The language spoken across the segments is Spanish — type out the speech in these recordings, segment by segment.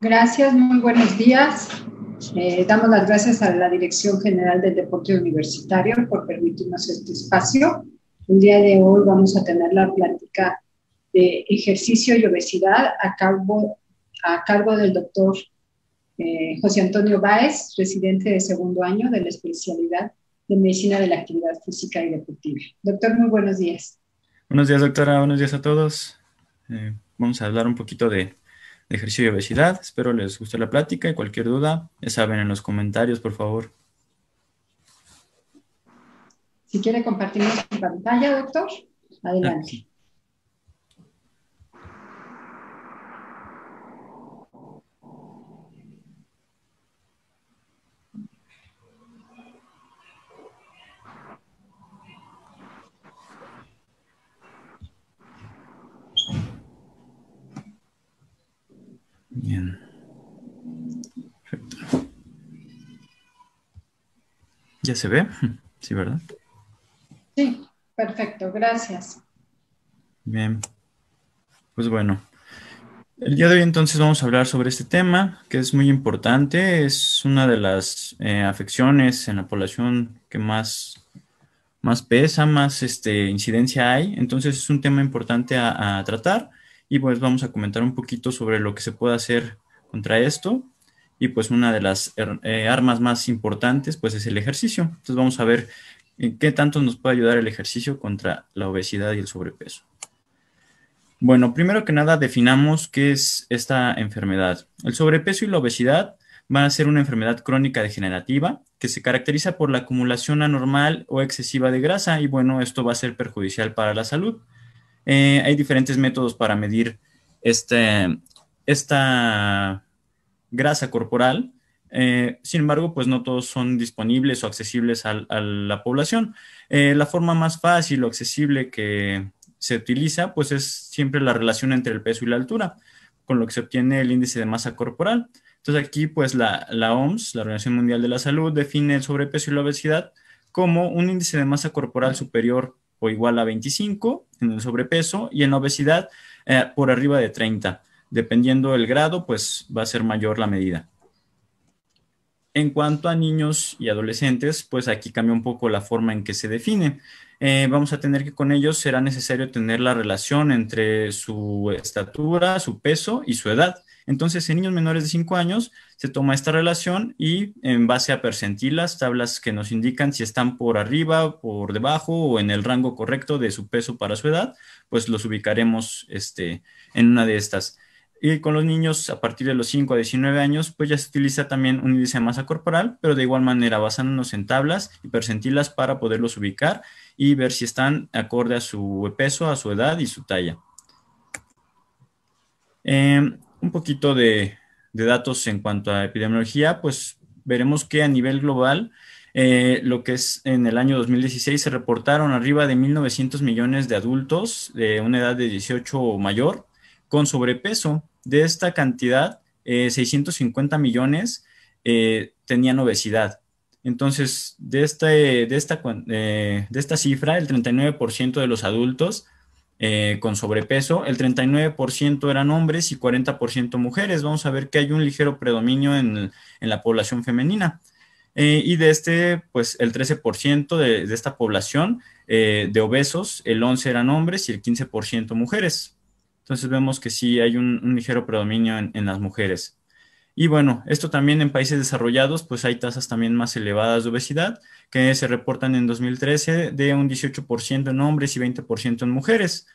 Gracias, muy buenos días. Eh, damos las gracias a la Dirección General del Deporte Universitario por permitirnos este espacio. El día de hoy vamos a tener la plática de ejercicio y obesidad a cargo, a cargo del doctor eh, José Antonio Báez, residente de segundo año de la especialidad de Medicina de la Actividad Física y Deportiva. Doctor, muy buenos días. Buenos días, doctora. Buenos días a todos. Eh, vamos a hablar un poquito de ejercicio y obesidad. Espero les guste la plática y cualquier duda, ya saben, en los comentarios, por favor. Si quiere compartirnos su pantalla, doctor, adelante. Bien. Perfecto. ¿Ya se ve? Sí, ¿verdad? Sí, perfecto, gracias. Bien. Pues bueno. El día de hoy entonces vamos a hablar sobre este tema que es muy importante, es una de las eh, afecciones en la población que más, más pesa, más este, incidencia hay, entonces es un tema importante a, a tratar y pues vamos a comentar un poquito sobre lo que se puede hacer contra esto y pues una de las eh, armas más importantes pues es el ejercicio. Entonces vamos a ver en eh, qué tanto nos puede ayudar el ejercicio contra la obesidad y el sobrepeso. Bueno, primero que nada definamos qué es esta enfermedad. El sobrepeso y la obesidad van a ser una enfermedad crónica degenerativa que se caracteriza por la acumulación anormal o excesiva de grasa y bueno, esto va a ser perjudicial para la salud. Eh, hay diferentes métodos para medir este, esta grasa corporal. Eh, sin embargo, pues no todos son disponibles o accesibles a, la población. Eh, la forma más fácil o accesible que se utiliza, pues es siempre la relación entre el peso y la altura, con lo que se obtiene el índice de masa corporal. Entonces aquí, pues la, la OMS, la Organización Mundial de la Salud, define el sobrepeso y la obesidad como un índice de masa corporal superior o igual a 25 en el sobrepeso y en la obesidad eh, por arriba de 30. Dependiendo del grado, pues va a ser mayor la medida. En cuanto a niños y adolescentes, pues aquí cambia un poco la forma en que se define. Eh, vamos a tener que con ellos será necesario tener la relación entre su estatura, su peso y su edad. Entonces, en niños menores de 5 años se toma esta relación y en base a percentilas, tablas que nos indican si están por arriba, por debajo o en el rango correcto de su peso para su edad, pues los ubicaremos este, en una de estas. Y con los niños a partir de los 5 a 19 años, pues ya se utiliza también un índice de masa corporal, pero de igual manera basándonos en tablas y percentilas para poderlos ubicar y ver si están acorde a su peso, a su edad y su talla. Eh, un poquito de, datos en cuanto a epidemiología, pues veremos que a nivel global, eh, lo que es en el año 2016 se reportaron arriba de 1.900 millones de adultos de una edad de 18 o mayor con sobrepeso. De esta cantidad, 650 eh, millones eh, tenían obesidad. Entonces, de, de, esta, de esta cifra, el 39% de los adultos eh, con sobrepeso, el 39% eran hombres y 40% mujeres. Vamos a ver que hay un ligero predominio en, la población femenina. Eh, y de este, pues el 13% de, esta población eh, de obesos, el 11% eran hombres y el 15% mujeres. Entonces vemos que sí hay un, ligero predominio en, en las mujeres. Y bueno, esto también en países desarrollados, pues hay tasas también más elevadas de obesidad, que se reportan en 2013 de un 18% en hombres y 20% en mujeres.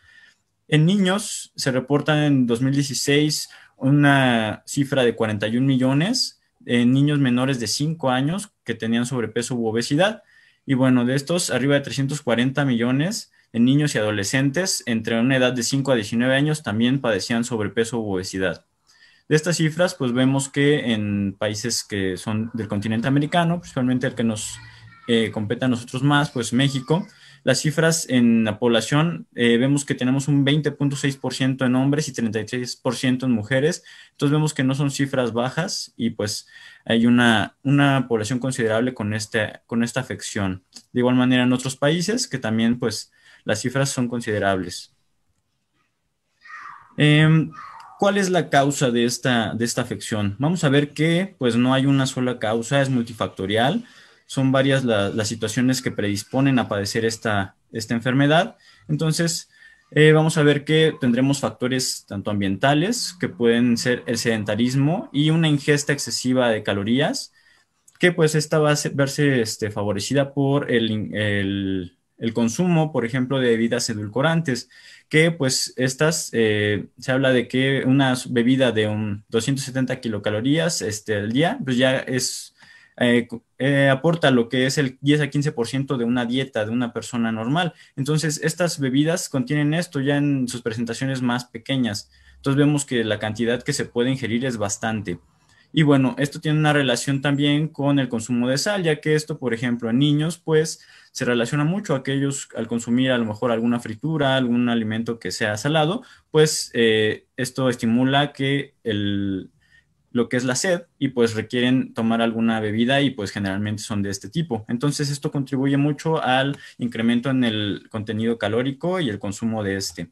En niños se reportan en 2016 una cifra de 41 millones en niños menores de 5 años que tenían sobrepeso u obesidad. Y bueno, de estos, arriba de 340 millones en niños y adolescentes entre una edad de 5 a 19 años también padecían sobrepeso u obesidad. De estas cifras, pues vemos que en países que son del continente americano, principalmente el que nos eh, compete a nosotros más, pues México, las cifras en la población, eh, vemos que tenemos un 20.6% en hombres y 33% en mujeres, entonces vemos que no son cifras bajas y pues hay una, una población considerable con, este, con esta afección. De igual manera en otros países que también pues las cifras son considerables. Em, ¿Cuál es la causa de esta, esta afección? Vamos a ver que pues no hay una sola causa, es multifactorial, son varias las situaciones que predisponen a padecer esta, esta enfermedad. Entonces, eh, vamos a ver que tendremos factores tanto ambientales, que pueden ser el sedentarismo y una ingesta excesiva de calorías, que pues esta va a verse este, favorecida por el, el consumo, por ejemplo, de bebidas edulcorantes, que pues estas, eh, se habla de que una bebida de 270 kilocalorías este, al día, pues ya es, eh, eh, aporta lo que es el 10 a 15% de una dieta de una persona normal. Entonces, estas bebidas contienen esto ya en sus presentaciones más pequeñas. Entonces vemos que la cantidad que se puede ingerir es bastante. Y bueno, esto tiene una relación también con el consumo de sal, ya que esto, por ejemplo, en niños, pues se relaciona mucho a que al consumir a lo mejor alguna fritura, algún alimento que sea salado, pues eh, esto estimula que lo que es la sed y pues requieren tomar alguna bebida y pues generalmente son de este tipo. Entonces esto contribuye mucho al incremento en el contenido calórico y el consumo de este.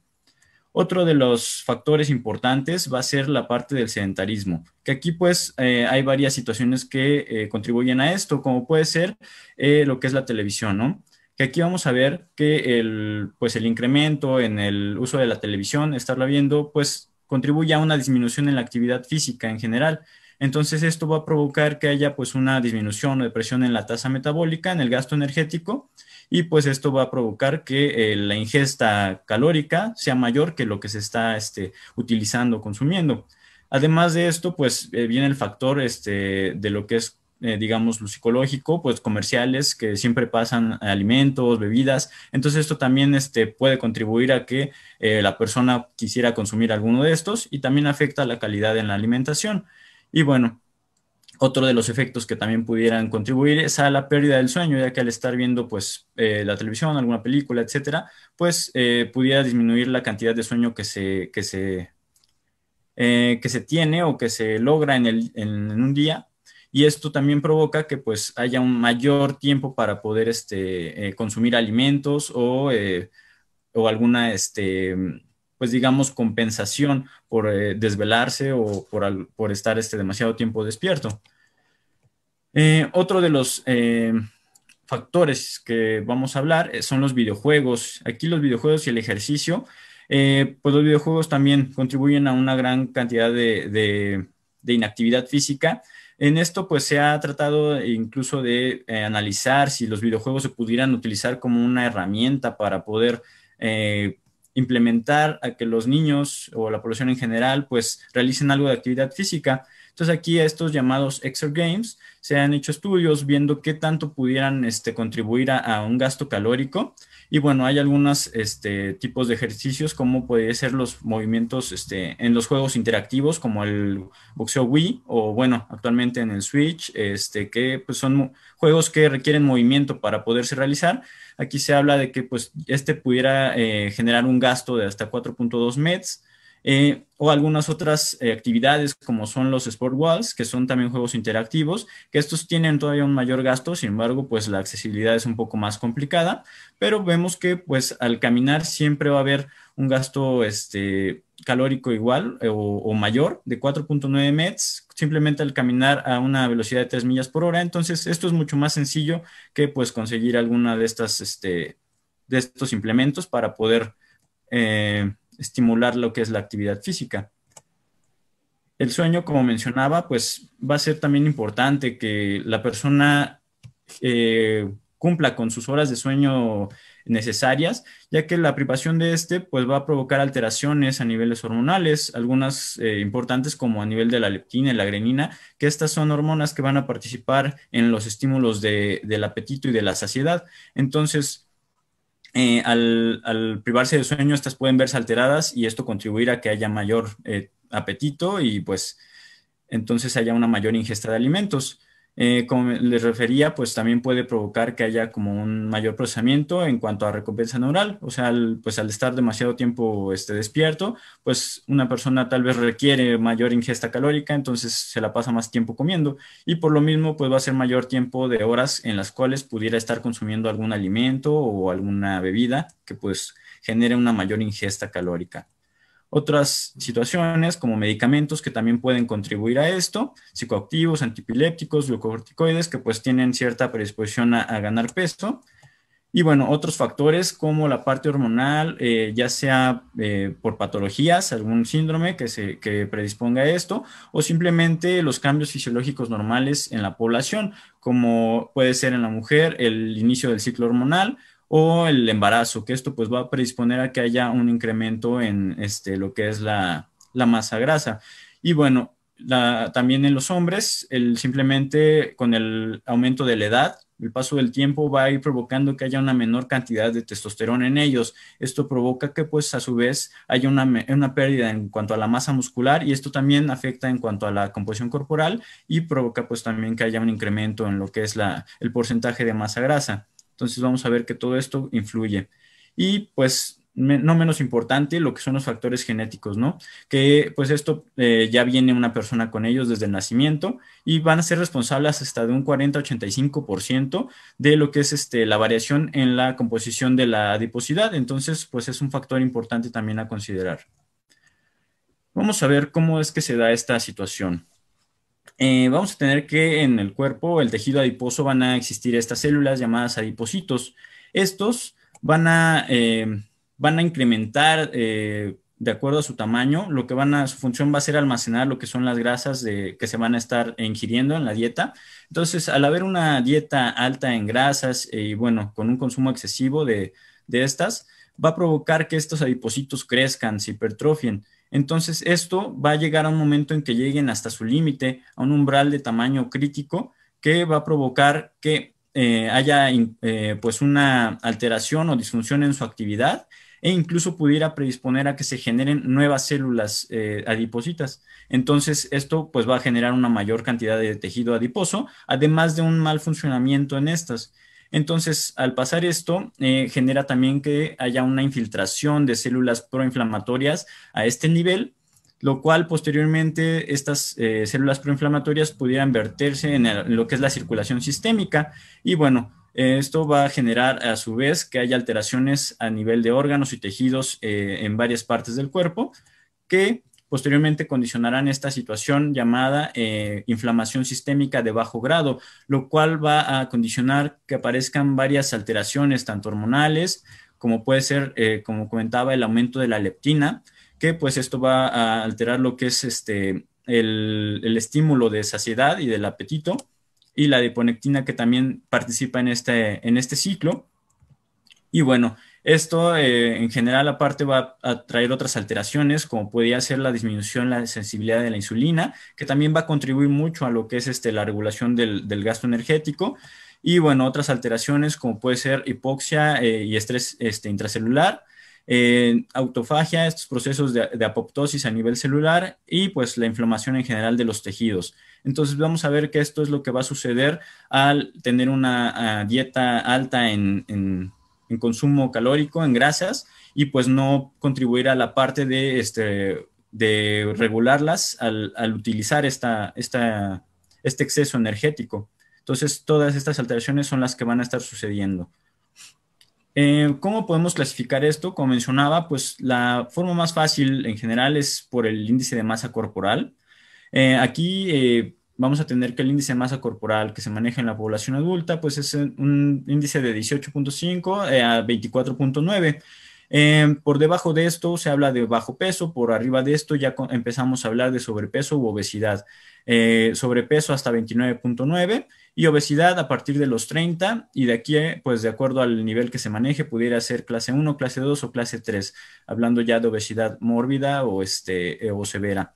Otro de los factores importantes va a ser la parte del sedentarismo, que aquí pues eh, hay varias situaciones que eh, contribuyen a esto, como puede ser eh, lo que es la televisión, ¿no? Que aquí vamos a ver que el, pues, el incremento en el uso de la televisión, estarla viendo, pues contribuye a una disminución en la actividad física en general entonces esto va a provocar que haya pues una disminución o presión en la tasa metabólica, en el gasto energético, y pues esto va a provocar que eh, la ingesta calórica sea mayor que lo que se está este, utilizando, consumiendo. Además de esto, pues eh, viene el factor este, de lo que es, eh, digamos, lo psicológico, pues comerciales que siempre pasan alimentos, bebidas. Entonces esto también este, puede contribuir a que la persona quisiera consumir alguno de estos y también afecta la calidad en la alimentación. Y bueno, otro de los efectos que también pudieran contribuir es a la pérdida del sueño, ya que al estar viendo pues eh, la televisión, alguna película, etcétera, pues eh, pudiera disminuir la cantidad de sueño que se, que se, eh, que se tiene o que se logra en, un día. Y esto también provoca que pues haya un mayor tiempo para poder este, consumir alimentos o, o alguna este, pues digamos, compensación por eh, desvelarse o por, estar este demasiado tiempo despierto. Eh, otro de los eh, factores que vamos a hablar son los videojuegos. Aquí los videojuegos y el ejercicio, pues los videojuegos también contribuyen a una gran cantidad de, inactividad física. En esto, pues se ha tratado incluso de analizar si los videojuegos se pudieran utilizar como una herramienta para poder implementar a que los niños o la población en general pues realicen algo de actividad física. Entonces aquí a estos llamados exergames se han hecho estudios viendo qué tanto pudieran este, contribuir a, un gasto calórico. Y bueno, hay algunos este, tipos de ejercicios como puede ser los movimientos este, en los juegos interactivos como el boxeo Wii o bueno, actualmente en el Switch, este, que pues, son juegos que requieren movimiento para poderse realizar. Aquí se habla de que pues este pudiera eh, generar un gasto de hasta 4.2 METs eh, o algunas otras eh, actividades como son los Sport Walls, que son también juegos interactivos, que estos tienen todavía un mayor gasto, sin embargo, pues la accesibilidad es un poco más complicada, pero vemos que pues al caminar siempre va a haber un gasto este, calórico igual eh, o, mayor de 4.9 METs, simplemente al caminar a una velocidad de 3 millas por hora, entonces esto es mucho más sencillo que pues conseguir alguna de estas, este, de estos implementos para poder estimular lo que es la actividad física. El sueño, como mencionaba, pues va a ser también importante que la persona eh, cumpla con sus horas de sueño necesarias, ya que la privación de este pues va a provocar alteraciones a niveles hormonales, algunas eh, importantes como a nivel de la leptina y la grenina, que estas son hormonas que van a participar en los estímulos del apetito y de la saciedad. Entonces, eh, al, privarse de sueño, estas pueden verse alteradas y esto contribuirá a que haya mayor eh, apetito y pues entonces haya una mayor ingesta de alimentos. Eh, como les refería, pues también puede provocar que haya como un mayor procesamiento en cuanto a recompensa neural, o sea, al, pues al estar demasiado tiempo este, despierto, pues una persona tal vez requiere mayor ingesta calórica, entonces se la pasa más tiempo comiendo y por lo mismo pues va a ser mayor tiempo de horas en las cuales pudiera estar consumiendo algún alimento o alguna bebida que pues genere una mayor ingesta calórica. Otras situaciones como medicamentos que también pueden contribuir a esto, psicoactivos, antipilépticos, glucocorticoides que pues tienen cierta predisposición a, ganar peso. Y bueno, otros factores como la parte hormonal, eh, ya sea eh, por patologías, algún síndrome que, se, que predisponga a esto, o simplemente los cambios fisiológicos normales en la población, como puede ser en la mujer el inicio del ciclo hormonal, o el embarazo, que esto pues va a predisponer a que haya un incremento en este, lo que es la, masa grasa. Y bueno, también en los hombres, simplemente con el aumento de la edad, el paso del tiempo va a ir provocando que haya una menor cantidad de testosterona en ellos. Esto provoca que pues a su vez haya una, pérdida en cuanto a la masa muscular y esto también afecta en cuanto a la composición corporal y provoca pues también que haya un incremento en lo que es el porcentaje de masa grasa. Entonces vamos a ver que todo esto influye. Y pues no menos importante lo que son los factores genéticos, ¿no? Que pues esto eh, ya viene una persona con ellos desde el nacimiento y van a ser responsables hasta de un 40-85% de lo que es este, la variación en la composición de la adiposidad. Entonces pues es un factor importante también a considerar. Vamos a ver cómo es que se da esta situación. Eh, vamos a tener que en el cuerpo, el tejido adiposo, van a existir estas células llamadas adipocitos. Estos van a, eh, incrementar eh, de acuerdo a su tamaño, lo que van a, su función va a ser almacenar lo que son las grasas que se van a estar ingiriendo en la dieta. Entonces, al haber una dieta alta en grasas y bueno, con un consumo excesivo de, de estas, va a provocar que estos adipocitos crezcan, se hipertrofien entonces esto va a llegar a un momento en que lleguen hasta su límite, a un umbral de tamaño crítico que va a provocar que eh, haya eh, pues una alteración o disfunción en su actividad e incluso pudiera predisponer a que se generen nuevas células eh, adipositas. Entonces, esto pues va a generar una mayor cantidad de tejido adiposo, además de un mal funcionamiento en estas. Entonces, al pasar esto, eh, genera también que haya una infiltración de células proinflamatorias a este nivel, lo cual posteriormente estas eh, células proinflamatorias pudieran verterse en, lo que es la circulación sistémica. Y bueno, eh, esto va a generar a su vez que haya alteraciones a nivel de órganos y tejidos en varias partes del cuerpo que Posteriormente condicionarán esta situación llamada eh, inflamación sistémica de bajo grado, lo cual va a condicionar que aparezcan varias alteraciones, tanto hormonales como puede ser, eh, como comentaba, el aumento de la leptina, que pues esto va a alterar lo que es este, el, el estímulo de saciedad y del apetito, y la diponectina que también participa en este, en este ciclo. Y bueno, esto eh, en general aparte va a traer otras alteraciones como podría ser la disminución de la sensibilidad de la insulina, que también va a contribuir mucho a lo que es este, la regulación del, gasto energético y bueno, otras alteraciones como puede ser hipoxia eh, y estrés este, intracelular, eh, autofagia, estos procesos de, apoptosis a nivel celular y pues la inflamación en general de los tejidos. Entonces vamos a ver que esto es lo que va a suceder al tener una ah, dieta alta en en consumo calórico, en grasas, y pues no contribuir a la parte de, este, de regularlas al, utilizar esta, este exceso energético. Entonces, todas estas alteraciones son las que van a estar sucediendo. Eh, ¿Cómo podemos clasificar esto? Como mencionaba, pues la forma más fácil en general es por el índice de masa corporal. Eh, aquí eh, vamos a tener que el índice de masa corporal que se maneja en la población adulta, pues es un índice de 18.5 eh, a 24.9. Eh, por debajo de esto se habla de bajo peso, por arriba de esto ya empezamos a hablar de sobrepeso u obesidad. Eh, sobrepeso hasta 29.9 y obesidad a partir de los 30 y de aquí, pues de acuerdo al nivel que se maneje, pudiera ser clase 1, clase 2 o clase 3, hablando ya de obesidad mórbida o, este, o severa.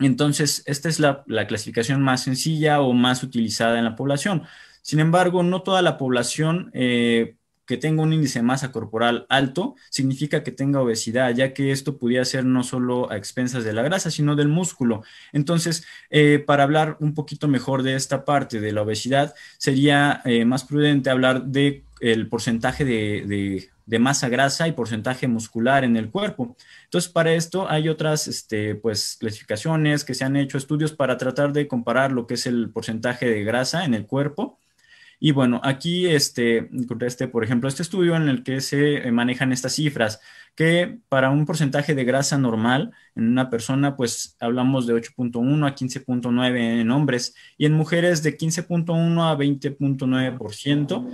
Entonces, esta es la, clasificación más sencilla o más utilizada en la población. Sin embargo, no toda la población eh, que tenga un índice de masa corporal alto significa que tenga obesidad, ya que esto pudiera ser no solo a expensas de la grasa, sino del músculo. Entonces, eh, para hablar un poquito mejor de esta parte de la obesidad, sería eh, más prudente hablar de porcentaje de de masa grasa y porcentaje muscular en el cuerpo. Entonces, para esto hay otras este, pues, clasificaciones que se han hecho, estudios para tratar de comparar lo que es el porcentaje de grasa en el cuerpo y bueno, aquí este, encontré este, por ejemplo, este estudio en el que se eh, manejan estas cifras, que para un porcentaje de grasa normal en una persona, pues hablamos de 8.1 a 15.9 en hombres y en mujeres de 15.1 a 20.9%,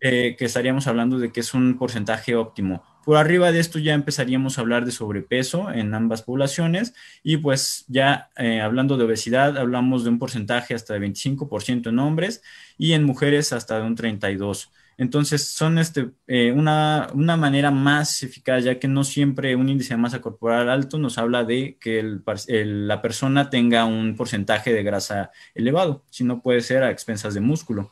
eh, que estaríamos hablando de que es un porcentaje óptimo por arriba de esto ya empezaríamos a hablar de sobrepeso en ambas poblaciones y pues ya eh, hablando de obesidad hablamos de un porcentaje hasta de 25% en hombres y en mujeres hasta de un 32%. Entonces son este, eh, una, manera más eficaz, ya que no siempre un índice de masa corporal alto nos habla de que la persona tenga un porcentaje de grasa elevado, sino puede ser a expensas de músculo.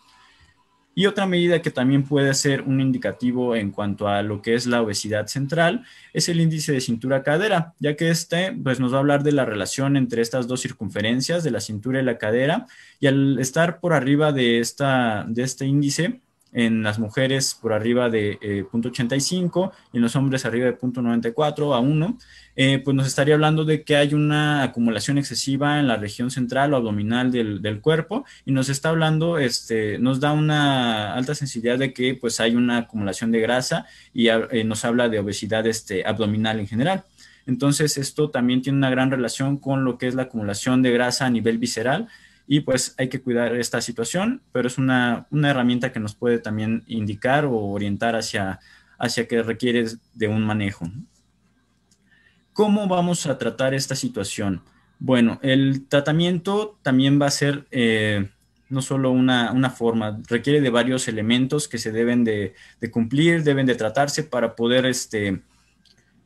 Y otra medida que también puede ser un indicativo en cuanto a lo que es la obesidad central es el índice de cintura-cadera, ya que este pues, nos va a hablar de la relación entre estas dos circunferencias, de la cintura y la cadera, y al estar por arriba de, esta, de este índice, en las mujeres por arriba de 0.85 eh, y en los hombres arriba de 0.94 a 1, eh, pues nos estaría hablando de que hay una acumulación excesiva en la región central o abdominal del, cuerpo y nos está hablando, este, nos da una alta sensibilidad de que pues hay una acumulación de grasa y eh, nos habla de obesidad este, abdominal en general. Entonces esto también tiene una gran relación con lo que es la acumulación de grasa a nivel visceral, y pues hay que cuidar esta situación, pero es una, herramienta que nos puede también indicar o orientar hacia, hacia que requiere de un manejo. ¿Cómo vamos a tratar esta situación? Bueno, el tratamiento también va a ser eh, no solo una, forma, requiere de varios elementos que se deben de, cumplir, deben de tratarse para poder este,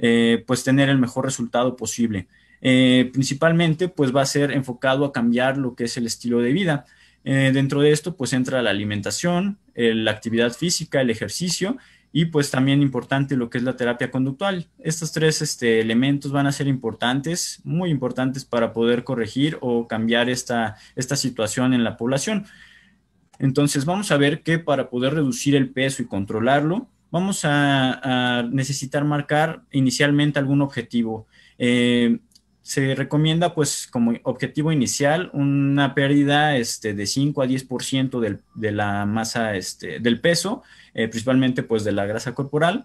eh, pues tener el mejor resultado posible. Eh, principalmente pues va a ser enfocado a cambiar lo que es el estilo de vida. Eh, dentro de esto pues entra la alimentación, eh, la actividad física, el ejercicio y pues también importante lo que es la terapia conductual. Estos tres este, elementos van a ser importantes, muy importantes para poder corregir o cambiar esta, esta situación en la población. Entonces vamos a ver que para poder reducir el peso y controlarlo, vamos a, necesitar marcar inicialmente algún objetivo se recomienda pues como objetivo inicial una pérdida este, de 5 a 10% del, de la masa, este, del peso, eh, principalmente pues de la grasa corporal.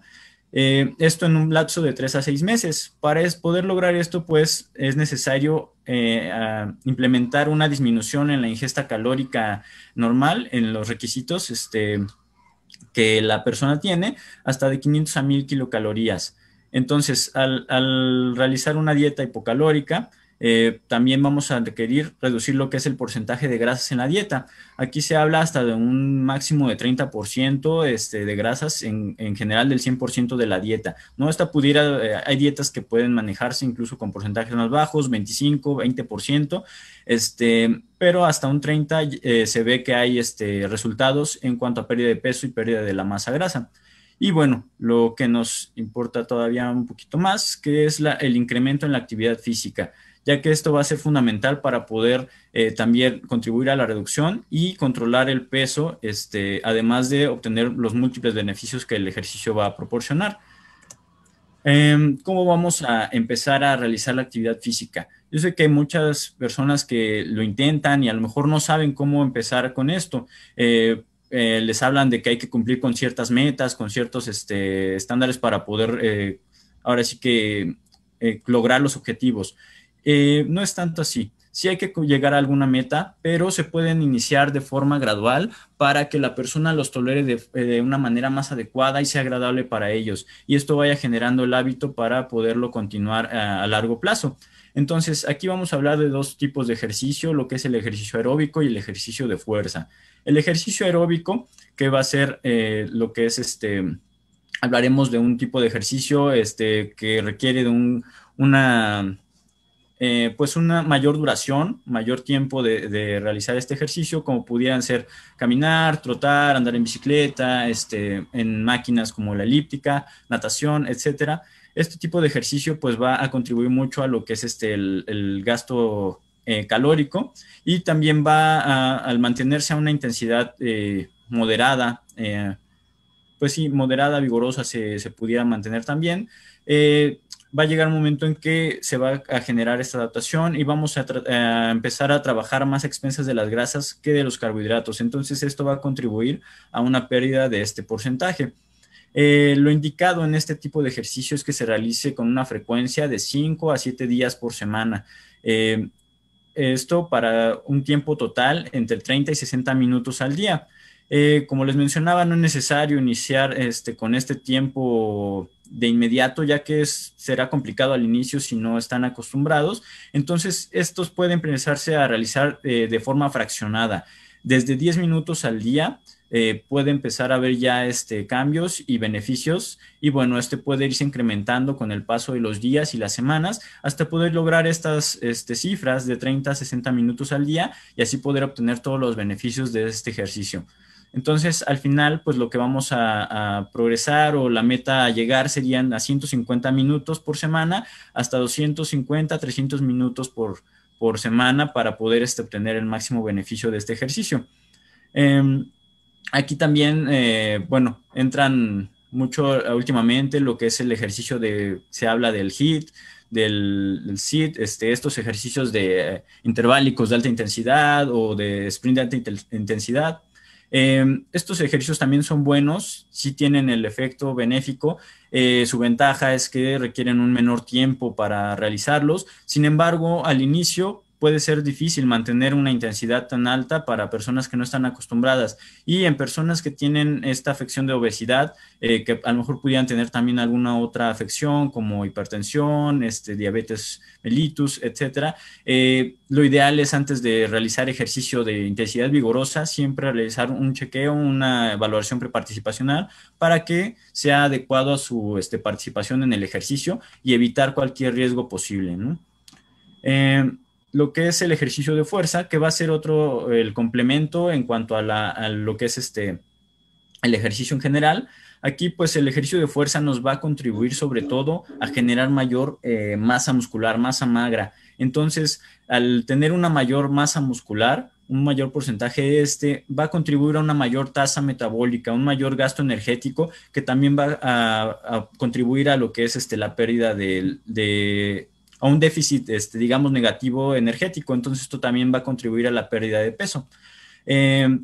Eh, esto en un lapso de 3 a 6 meses. Para poder lograr esto pues es necesario eh, ah, implementar una disminución en la ingesta calórica normal, en los requisitos este, que la persona tiene, hasta de 500 a 1000 kilocalorías. Entonces, al, realizar una dieta hipocalórica, eh, también vamos a requerir reducir lo que es el porcentaje de grasas en la dieta. Aquí se habla hasta de un máximo de 30% este, de grasas en, general del 100% de la dieta. No esta pudiera, eh, hay dietas que pueden manejarse incluso con porcentajes más bajos, 25, 20%, este, pero hasta un 30 eh, se ve que hay este, resultados en cuanto a pérdida de peso y pérdida de la masa grasa. Y bueno, lo que nos importa todavía un poquito más, que es el incremento en la actividad física, ya que esto va a ser fundamental para poder eh, también contribuir a la reducción y controlar el peso, este, además de obtener los múltiples beneficios que el ejercicio va a proporcionar. Em, ¿Cómo vamos a empezar a realizar la actividad física? Yo sé que hay muchas personas que lo intentan y a lo mejor no saben cómo empezar con esto. Eh, eh, les hablan de que hay que cumplir con ciertas metas, con ciertos este, estándares para poder, eh, ahora sí que, eh, lograr los objetivos. no es tanto así. Sí hay que llegar a alguna meta, pero se pueden iniciar de forma gradual para que la persona los tolere de, una manera más adecuada y sea agradable para ellos. Y esto vaya generando el hábito para poderlo continuar a largo plazo. Entonces, aquí vamos a hablar de dos tipos de ejercicio, lo que es el ejercicio aeróbico y el ejercicio de fuerza. El ejercicio aeróbico, que va a ser eh, lo que es este, hablaremos de un tipo de ejercicio este, que requiere de un, una, eh, pues una mayor duración, mayor tiempo de, realizar este ejercicio, como pudieran ser caminar, trotar, andar en bicicleta, este, en máquinas como la elíptica, natación, etcétera. Este tipo de ejercicio pues va a contribuir mucho a lo que es este, el, gasto eh, calórico y también va a, al mantenerse a una intensidad eh, moderada, eh, pues sí, moderada, vigorosa se, pudiera mantener también va a llegar un momento en que se va a generar esta adaptación y vamos a, a, empezar a trabajar más expensas de las grasas que de los carbohidratos. Entonces esto va a contribuir a una pérdida de este porcentaje. Eh, lo indicado en este tipo de ejercicio es que se realice con una frecuencia de 5 a 7 días por semana. Eh, esto para un tiempo total entre 30 y 60 minutos al día. Eh, como les mencionaba, no es necesario iniciar este, con este tiempo de inmediato, ya que será complicado al inicio si no están acostumbrados. Entonces, estos pueden empezarse a realizar de forma fraccionada, desde 10 minutos al día eh, puede empezar a ver ya este, cambios y beneficios y bueno, este puede irse incrementando con el paso de los días y las semanas hasta poder lograr estas este, cifras de 30 a 60 minutos al día y así poder obtener todos los beneficios de este ejercicio. Entonces, al final, pues lo que vamos a, progresar o la meta a llegar serían a 150 minutos por semana hasta 250, 300 minutos por, por semana para poder este, obtener el máximo beneficio de este ejercicio. Em, aquí también, eh, bueno, entran mucho eh, últimamente lo que es el ejercicio de, se habla del HIT, del, SIT, este, estos ejercicios de eh, interválicos de alta intensidad o de sprint de alta intensidad. Em, estos ejercicios también son buenos, sí tienen el efecto benéfico. su ventaja es que requieren un menor tiempo para realizarlos. Sin embargo, al inicio puede ser difícil mantener una intensidad tan alta para personas que no están acostumbradas y en personas que tienen esta afección de obesidad, eh, que a lo mejor pudieran tener también alguna otra afección como hipertensión, este, diabetes mellitus, etcétera. Eh, lo ideal es antes de realizar ejercicio de intensidad vigorosa, siempre realizar un chequeo, una evaluación preparticipacional para que sea adecuado a su este, participación en el ejercicio y evitar cualquier riesgo posible. ¿no? Eh, lo que es el ejercicio de fuerza, que va a ser otro, el complemento en cuanto a, lo que es este, el ejercicio en general. Aquí pues el ejercicio de fuerza nos va a contribuir sobre todo a generar mayor eh, masa muscular, masa magra. Entonces, al tener una mayor masa muscular, un mayor porcentaje de este va a contribuir a una mayor tasa metabólica, un mayor gasto energético que también va a, contribuir a lo que es este, la pérdida de a un déficit, este, digamos, negativo energético. Entonces esto también va a contribuir a la pérdida de peso. Eh,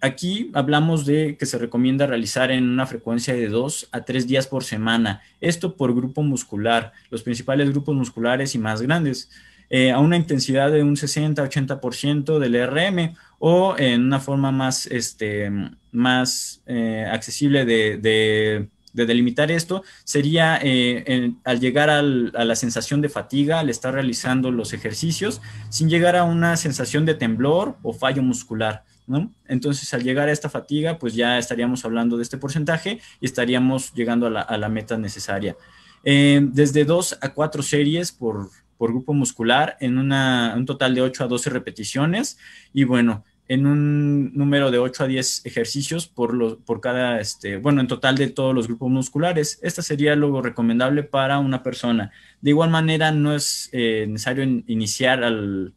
aquí hablamos de que se recomienda realizar en una frecuencia de dos a tres días por semana. Esto por grupo muscular, los principales grupos musculares y más grandes, eh, a una intensidad de un 60-80% del RM o en una forma más, este, más eh, accesible de de delimitar esto sería eh, al llegar a la sensación de fatiga, al estar realizando los ejercicios, sin llegar a una sensación de temblor o fallo muscular. ¿no? Entonces, al llegar a esta fatiga, pues ya estaríamos hablando de este porcentaje y estaríamos llegando a la, meta necesaria. Eh, desde dos a cuatro series por, grupo muscular en un total de 8 a 12 repeticiones. Y bueno, en un número de 8 a 10 ejercicios por, los por cada, este, bueno, en total de todos los grupos musculares. Esta sería lo recomendable para una persona. De igual manera, no es eh, necesario iniciar al,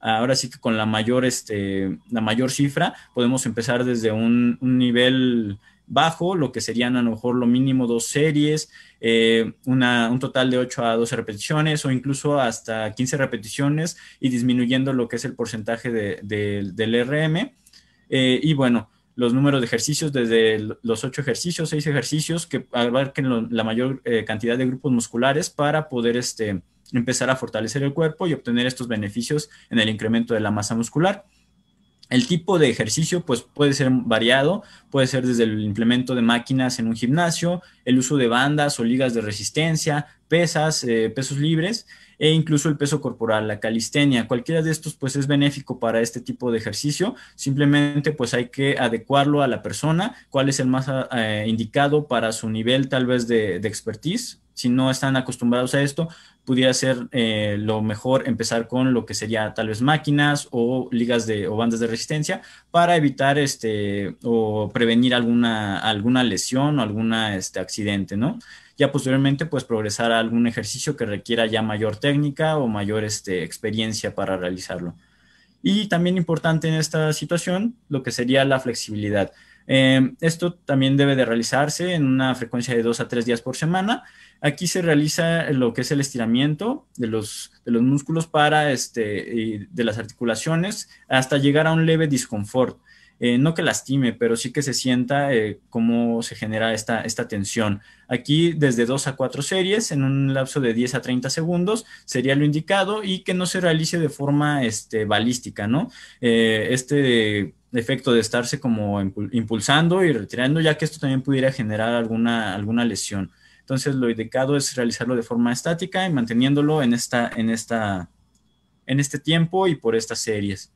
ahora sí que con la mayor, este, la mayor cifra, podemos empezar desde un, un nivel bajo, lo que serían a lo mejor lo mínimo dos series, eh, una, un total de 8 a 12 repeticiones o incluso hasta 15 repeticiones y disminuyendo lo que es el porcentaje de, del RM. Eh, y bueno, los números de ejercicios, desde los 8 ejercicios, 6 ejercicios, que abarquen la mayor eh, cantidad de grupos musculares para poder este, empezar a fortalecer el cuerpo y obtener estos beneficios en el incremento de la masa muscular. El tipo de ejercicio pues, puede ser variado, puede ser desde el implemento de máquinas en un gimnasio, el uso de bandas o ligas de resistencia, pesas, eh, pesos libres e incluso el peso corporal, la calistenia. Cualquiera de estos pues es benéfico para este tipo de ejercicio, simplemente pues hay que adecuarlo a la persona, cuál es el más ah, eh, indicado para su nivel tal vez de, de expertise si no están acostumbrados a esto, pudiera ser eh, lo mejor empezar con lo que sería tal vez máquinas o ligas de o bandas de resistencia para evitar este o prevenir alguna alguna lesión o alguna este accidente, ¿no? Ya posteriormente pues progresar a algún ejercicio que requiera ya mayor técnica o mayor este, experiencia para realizarlo. Y también importante en esta situación lo que sería la flexibilidad. Eh, esto también debe de realizarse en una frecuencia de dos a tres días por semana Aquí se realiza lo que es el estiramiento de los, de los músculos para este, de las articulaciones hasta llegar a un leve disconfort. Eh, no que lastime, pero sí que se sienta eh, cómo se genera esta, tensión. Aquí desde dos a cuatro series, en un lapso de 10 a 30 segundos, sería lo indicado y que no se realice de forma este, balística, ¿no? Eh, este efecto de estarse como impulsando y retirando, ya que esto también pudiera generar alguna, alguna lesión. Entonces lo indicado es realizarlo de forma estática y manteniéndolo en, esta, en, esta, en este tiempo y por estas series.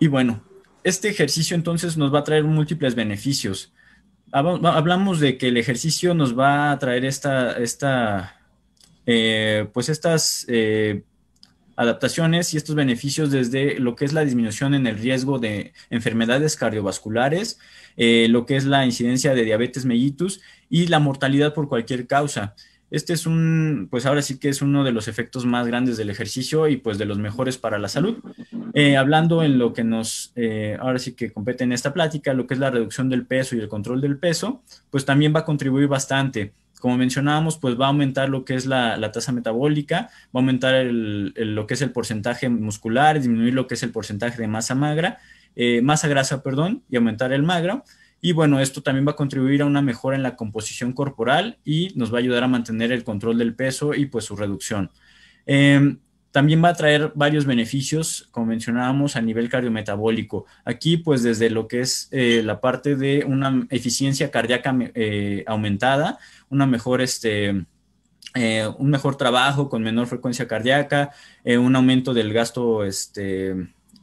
Y bueno, este ejercicio entonces nos va a traer múltiples beneficios. Hablamos de que el ejercicio nos va a traer esta, esta eh, pues estas eh, adaptaciones y estos beneficios desde lo que es la disminución en el riesgo de enfermedades cardiovasculares, eh, lo que es la incidencia de diabetes mellitus y la mortalidad por cualquier causa. Este es un, pues ahora sí que es uno de los efectos más grandes del ejercicio y pues de los mejores para la salud. Eh, hablando en lo que nos, eh, ahora sí que compete en esta plática, lo que es la reducción del peso y el control del peso, pues también va a contribuir bastante como mencionábamos, pues va a aumentar lo que es la, tasa metabólica, va a aumentar lo que es el porcentaje muscular, disminuir lo que es el porcentaje de masa magra, eh, masa grasa, perdón, y aumentar el magro. Y bueno, esto también va a contribuir a una mejora en la composición corporal y nos va a ayudar a mantener el control del peso y pues su reducción. Em, también va a traer varios beneficios, como mencionábamos, a nivel cardiometabólico. Aquí, pues desde lo que es eh, la parte de una eficiencia cardíaca eh, aumentada, una mejor, este, eh, un mejor trabajo con menor frecuencia cardíaca, un aumento del gasto, este,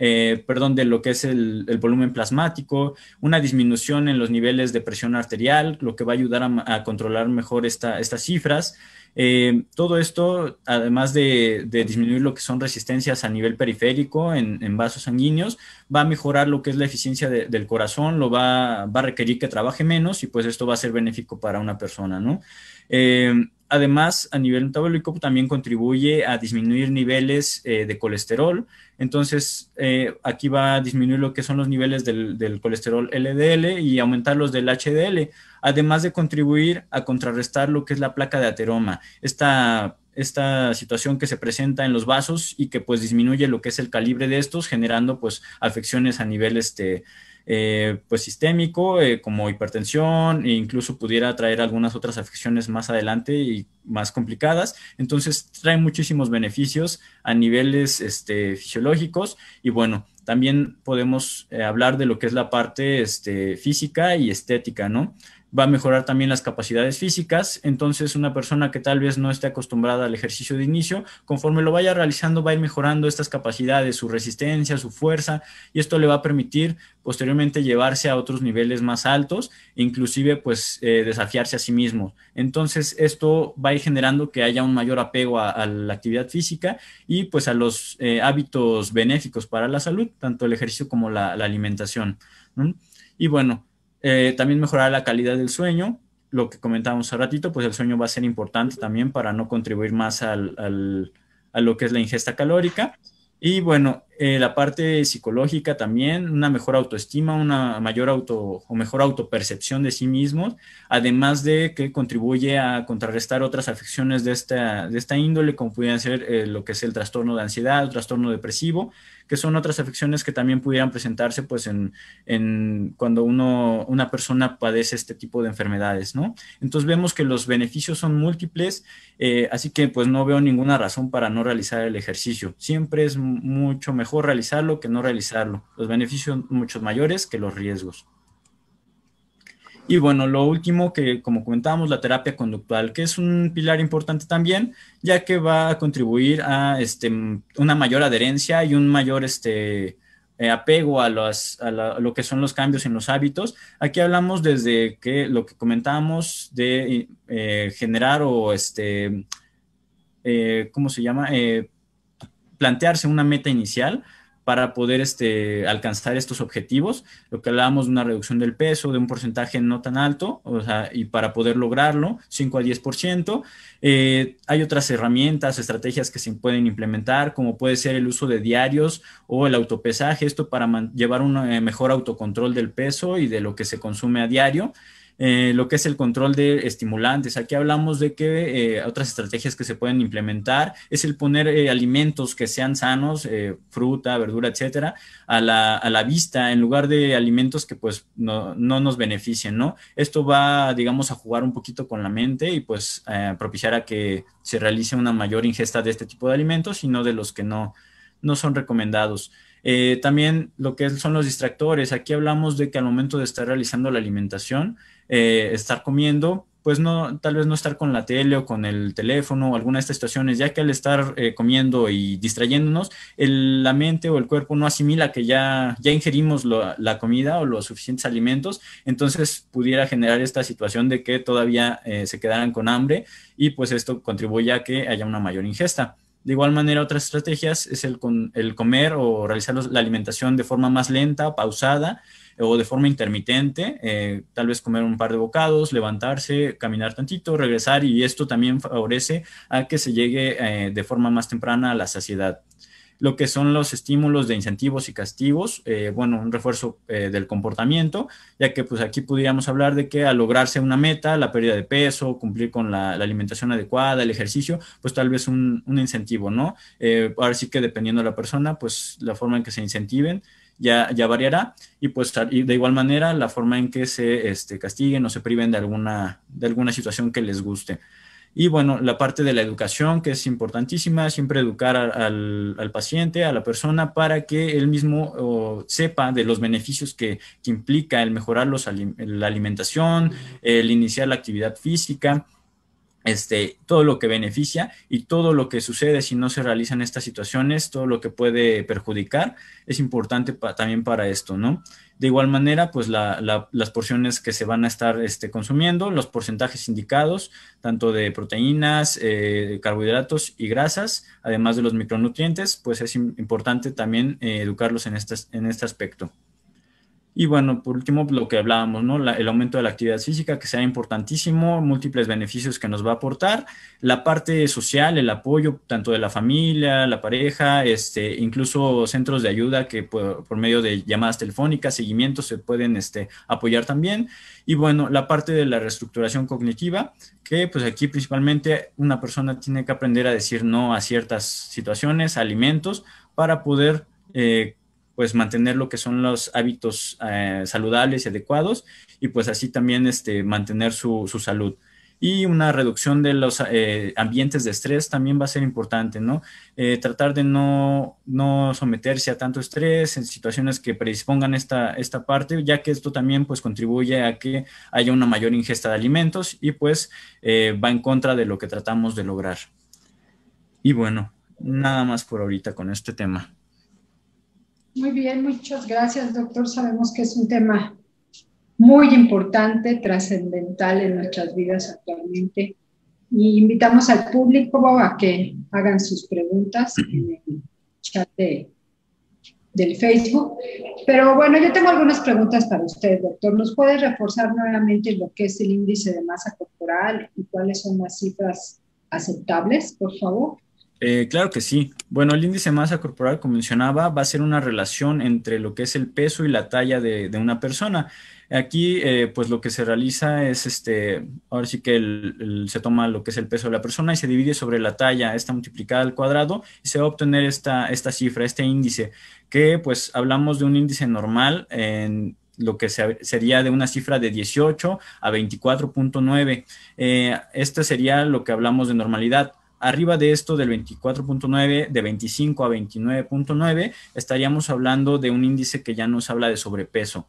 eh, perdón, de lo que es el, volumen plasmático, una disminución en los niveles de presión arterial, lo que va a ayudar a, controlar mejor estas cifras. Eh, todo esto, además de, disminuir lo que son resistencias a nivel periférico en, vasos sanguíneos, va a mejorar lo que es la eficiencia del corazón, lo va, a requerir que trabaje menos y pues esto va a ser benéfico para una persona, ¿no? Eh, además, a nivel metabólico también contribuye a disminuir niveles eh, de colesterol. Entonces, eh, aquí va a disminuir lo que son los niveles del, colesterol LDL y aumentar los del HDL, además de contribuir a contrarrestar lo que es la placa de ateroma, esta, esta situación que se presenta en los vasos y que pues disminuye lo que es el calibre de estos, generando pues afecciones a nivel este, eh, pues sistémico, eh, como hipertensión, e incluso pudiera traer algunas otras afecciones más adelante y más complicadas. Entonces trae muchísimos beneficios a niveles este, fisiológicos y bueno, también podemos eh, hablar de lo que es la parte este, física y estética, ¿no? va a mejorar también las capacidades físicas, entonces una persona que tal vez no esté acostumbrada al ejercicio de inicio, conforme lo vaya realizando va a ir mejorando estas capacidades, su resistencia, su fuerza, y esto le va a permitir posteriormente llevarse a otros niveles más altos, inclusive pues eh, desafiarse a sí mismo. Entonces esto va a ir generando que haya un mayor apego a, la actividad física y pues a los eh, hábitos benéficos para la salud, tanto el ejercicio como la, alimentación. Y bueno, eh, también mejorar la calidad del sueño, lo que comentábamos hace ratito, pues el sueño va a ser importante también para no contribuir más a lo que es la ingesta calórica. Y bueno, eh, la parte psicológica también, una mejor autoestima, una mayor auto o mejor autopercepción de sí mismos, además de que contribuye a contrarrestar otras afecciones de esta, de esta índole, como pudieran ser eh, lo que es el trastorno de ansiedad, el trastorno depresivo, que son otras afecciones que también pudieran presentarse pues en, cuando una persona padece este tipo de enfermedades, ¿no? Entonces vemos que los beneficios son múltiples, eh, así que pues no veo ninguna razón para no realizar el ejercicio. Siempre es mucho mejor realizarlo que no realizarlo. Los beneficios son mucho mayores que los riesgos. Y bueno, lo último que, como comentábamos, la terapia conductual, que es un pilar importante también, ya que va a contribuir a este, una mayor adherencia y un mayor este, eh, apego a, lo que son los cambios en los hábitos. Aquí hablamos desde que lo que comentábamos de eh, generar o este, eh, ¿cómo se llama? plantearse una meta inicial para poder este, alcanzar estos objetivos. Lo que hablábamos de una reducción del peso de un porcentaje no tan alto, o sea, y para poder lograrlo, 5 a 10%. ciento eh, hay otras herramientas, estrategias que se pueden implementar, como puede ser el uso de diarios o el autopesaje, esto para llevar un eh, mejor autocontrol del peso y de lo que se consume a diario. Eh, lo que es el control de estimulantes. Aquí hablamos de que eh, otras estrategias que se pueden implementar es el poner eh, alimentos que sean sanos, fruta, verdura, etcétera, a la, vista en lugar de alimentos que pues no, nos beneficien, ¿no? Esto va, digamos, a jugar un poquito con la mente y pues propiciar a que se realice una mayor ingesta de este tipo de alimentos y no de los que no, no son recomendados. también lo que son los distractores. Aquí hablamos de que al momento de estar realizando la alimentación, eh, estar comiendo, pues no, tal vez no estar con la tele o con el teléfono o alguna de estas situaciones, ya que al estar eh, comiendo y distrayéndonos, la mente o el cuerpo no asimila que ya, ya ingerimos la comida o los suficientes alimentos, entonces pudiera generar esta situación de que todavía eh, se quedaran con hambre y pues esto contribuye a que haya una mayor ingesta. De igual manera, otras estrategias es el, con, el comer o realizar la alimentación de forma más lenta, pausada eh, o de forma intermitente, eh, tal vez comer un par de bocados, levantarse, caminar tantito, regresar y esto también favorece a que se llegue eh, de forma más temprana a la saciedad lo que son los estímulos de incentivos y castigos, eh, bueno, un refuerzo eh, del comportamiento, ya que pues aquí podríamos hablar de que al lograrse una meta, la pérdida de peso, cumplir con la, alimentación adecuada, el ejercicio, pues tal vez un, incentivo, ¿no? Eh, ahora sí que dependiendo de la persona, pues la forma en que se incentiven. Ya, ya variará y pues de igual manera la forma en que se este, castiguen o se priven de alguna, de alguna situación que les guste. Y bueno, la parte de la educación, que es importantísima, siempre educar al, paciente, a la persona, para que él mismo sepa de los beneficios que, implica el mejorar la alimentación, el iniciar la actividad física este, todo lo que beneficia y todo lo que sucede si no se realizan estas situaciones, todo lo que puede perjudicar, es importante también para esto, ¿no? De igual manera, pues las porciones que se van a estar este, consumiendo, los porcentajes indicados, tanto de proteínas, eh, carbohidratos y grasas, además de los micronutrientes, pues es importante también eh, educarlos en, en este aspecto. Y bueno, por último, lo que hablábamos, ¿no? el aumento de la actividad física, que sea importantísimo, múltiples beneficios que nos va a aportar, la parte social, el apoyo tanto de la familia, la pareja, este, incluso centros de ayuda que por, medio de llamadas telefónicas, seguimientos se pueden este, apoyar también. Y bueno, la parte de la reestructuración cognitiva, que pues aquí principalmente una persona tiene que aprender a decir no a ciertas situaciones, alimentos, para poder... Eh, pues mantener lo que son los hábitos eh, saludables y adecuados y pues así también este, mantener su, salud. Y una reducción de los eh, ambientes de estrés también va a ser importante, ¿no? Eh, tratar de no, no, someterse a tanto estrés en situaciones que predispongan esta, esta parte, ya que esto también pues contribuye a que haya una mayor ingesta de alimentos y pues va en contra de lo que tratamos de lograr. Y bueno, nada más por ahorita con este tema. Muy bien, muchas gracias, doctor. Sabemos que es un tema muy importante, trascendental en nuestras vidas actualmente. Y invitamos al público a que hagan sus preguntas en el chat de, del Facebook. Pero bueno, yo tengo algunas preguntas para usted, doctor. ¿Nos puede reforzar nuevamente lo que es el índice de masa corporal y cuáles son las cifras aceptables, por favor? Eh, claro que sí. Bueno, el índice de masa corporal, como mencionaba, va a ser una relación entre lo que es el peso y la talla de, una persona. Aquí, eh, pues lo que se realiza es, este, ahora sí que se toma lo que es el peso de la persona y se divide sobre la talla, esta multiplicada al cuadrado, y se va a obtener esta, esta cifra, este índice, que pues hablamos de un índice normal en lo que sería de una cifra de 18 a 24.9. Eh, este sería lo que hablamos de normalidad. Arriba de esto del 24.9, de 25 a 29.9, estaríamos hablando de un índice que ya nos habla de sobrepeso.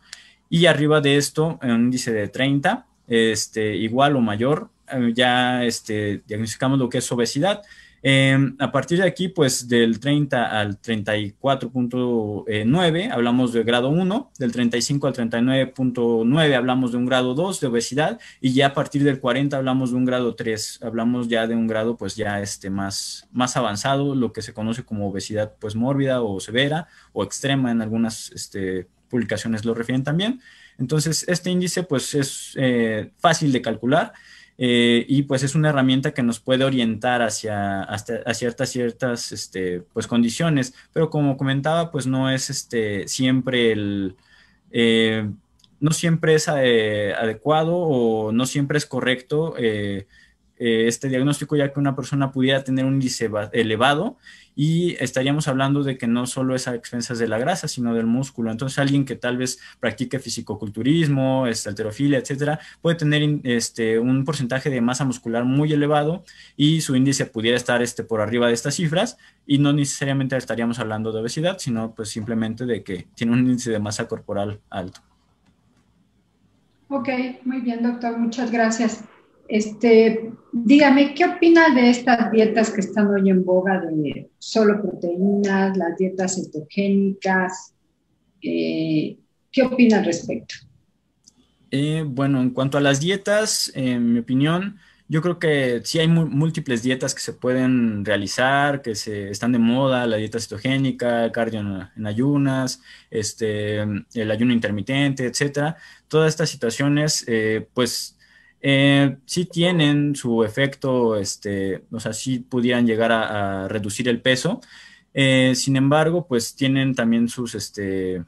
Y arriba de esto, un índice de 30, este, igual o mayor, eh, ya este, diagnosticamos lo que es obesidad Em, a partir de aquí, pues del 30 al 34.9 hablamos de grado 1, del 35 al 39.9 hablamos de un grado 2 de obesidad y ya a partir del 40 hablamos de un grado 3, hablamos ya de un grado pues ya este más, más avanzado, lo que se conoce como obesidad pues mórbida o severa o extrema en algunas este, publicaciones lo refieren también. Entonces, este índice pues es eh, fácil de calcular. Eh, y pues es una herramienta que nos puede orientar hacia, ciertas, ciertas este, pues condiciones, pero como comentaba, pues no es este, siempre el, eh, no siempre es eh, adecuado o no siempre es correcto eh, eh, este diagnóstico, ya que una persona pudiera tener un índice elevado y estaríamos hablando de que no solo es a expensas de la grasa, sino del músculo. Entonces, alguien que tal vez practique fisicoculturismo, este, etcétera, puede tener este, un porcentaje de masa muscular muy elevado y su índice pudiera estar este, por arriba de estas cifras y no necesariamente estaríamos hablando de obesidad, sino pues simplemente de que tiene un índice de masa corporal alto. Ok, muy bien, doctor, muchas gracias. Este, dígame, ¿qué opina de estas dietas que están hoy en boga de solo proteínas, las dietas cetogénicas? Eh, ¿Qué opina al respecto? Eh, bueno, en cuanto a las dietas, en mi opinión, yo creo que sí hay múltiples dietas que se pueden realizar, que se están de moda, la dieta cetogénica, cardio en, ayunas, este, el ayuno intermitente, etcétera. Todas estas situaciones, eh, pues eh, sí tienen su efecto, este, o sea, sí pudieran llegar a, reducir el peso. Eh, sin embargo, pues tienen también sus, este,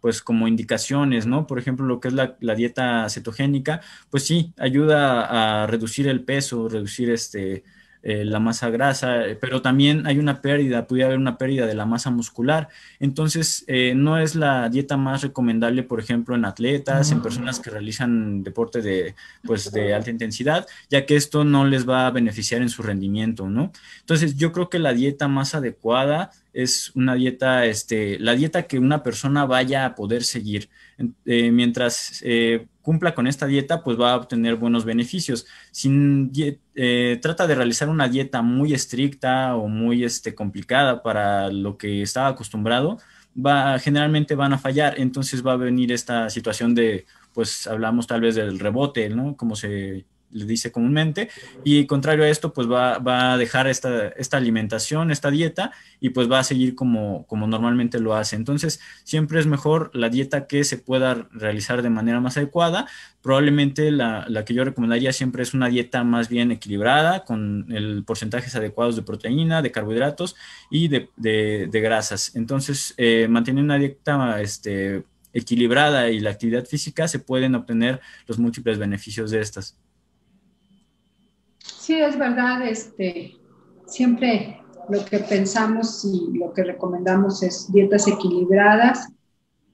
pues como indicaciones, ¿no? Por ejemplo, lo que es la, la dieta cetogénica, pues sí, ayuda a reducir el peso, reducir este, eh, la masa grasa, eh, pero también hay una pérdida, puede haber una pérdida de la masa muscular. Entonces, eh, no es la dieta más recomendable, por ejemplo, en atletas, en mm. personas que realizan deporte de, pues, de alta intensidad, ya que esto no les va a beneficiar en su rendimiento, ¿no? Entonces, yo creo que la dieta más adecuada es una dieta, este, la dieta que una persona vaya a poder seguir. Eh, mientras eh, cumpla con esta dieta, pues va a obtener buenos beneficios. Si eh, trata de realizar una dieta muy estricta o muy este, complicada para lo que está acostumbrado, generalmente van a fallar. Entonces va a venir esta situación de, pues hablamos tal vez del rebote, ¿no? Como se le dice comúnmente, y contrario a esto, pues va, a dejar esta, alimentación, esta dieta, y pues va a seguir como, como normalmente lo hace. Entonces, siempre es mejor la dieta que se pueda realizar de manera más adecuada. Probablemente la, que yo recomendaría siempre es una dieta más bien equilibrada, con el porcentajes adecuados de proteína, de carbohidratos y de, grasas. Entonces, eh, mantener una dieta este, equilibrada y la actividad física, se pueden obtener los múltiples beneficios de estas. Sí, es verdad, este, siempre lo que pensamos y lo que recomendamos es dietas equilibradas,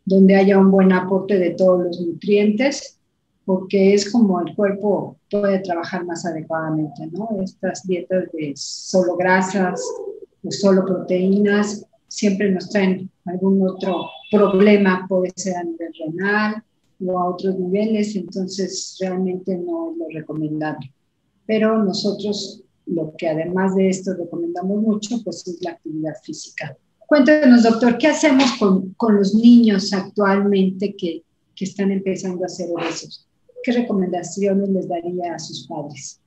donde haya un buen aporte de todos los nutrientes, porque es como el cuerpo puede trabajar más adecuadamente, ¿no? Estas dietas de solo grasas o solo proteínas siempre nos traen algún otro problema, puede ser a nivel renal o a otros niveles, entonces realmente no lo recomendamos. Pero nosotros lo que además de esto recomendamos mucho, pues es la actividad física. Cuéntanos, doctor, ¿qué hacemos con, los niños actualmente que, están empezando a hacer obesos? ¿Qué recomendaciones les daría a sus padres?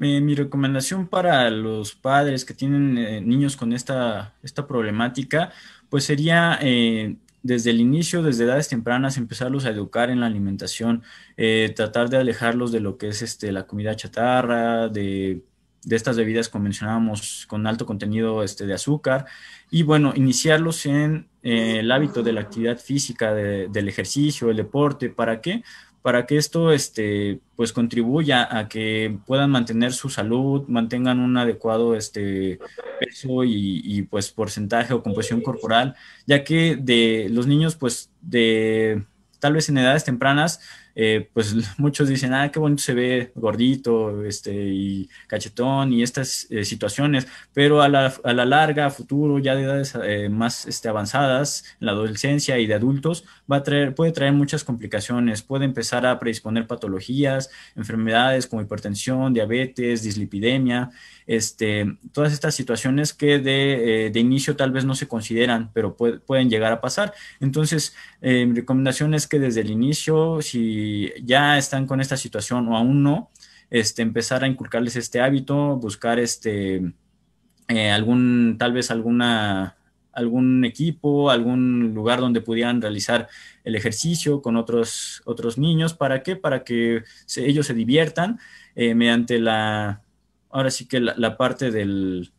Eh, mi recomendación para los padres que tienen eh, niños con esta, esta problemática, pues sería eh, desde el inicio, desde edades tempranas, empezarlos a educar en la alimentación, eh, tratar de alejarlos de lo que es este, la comida chatarra, de, estas bebidas que mencionábamos con alto contenido este, de azúcar, y bueno, iniciarlos en eh, el hábito de la actividad física, del ejercicio, el deporte, ¿para qué? para que esto este, pues contribuya a que puedan mantener su salud, mantengan un adecuado este, peso y, pues porcentaje o composición corporal, ya que de los niños pues de tal vez en edades tempranas, eh, pues muchos dicen, ah, qué bonito se ve gordito este, y cachetón y estas eh, situaciones, pero a la, a la, larga, a futuro, ya de edades eh, más este, avanzadas, en la adolescencia y de adultos, va a traer, puede traer muchas complicaciones, puede empezar a predisponer patologías, enfermedades como hipertensión, diabetes, dislipidemia, este, todas estas situaciones que de, eh, inicio tal vez no se consideran, pero pueden llegar a pasar. Entonces, eh, mi recomendación es que desde el inicio, si ya están con esta situación o aún no, este, empezar a inculcarles este hábito, buscar este, eh, algún, tal vez alguna algún equipo, algún lugar donde pudieran realizar el ejercicio con otros, otros niños. ¿Para qué? Para que ellos se diviertan eh, mediante la, ahora sí que la parte del,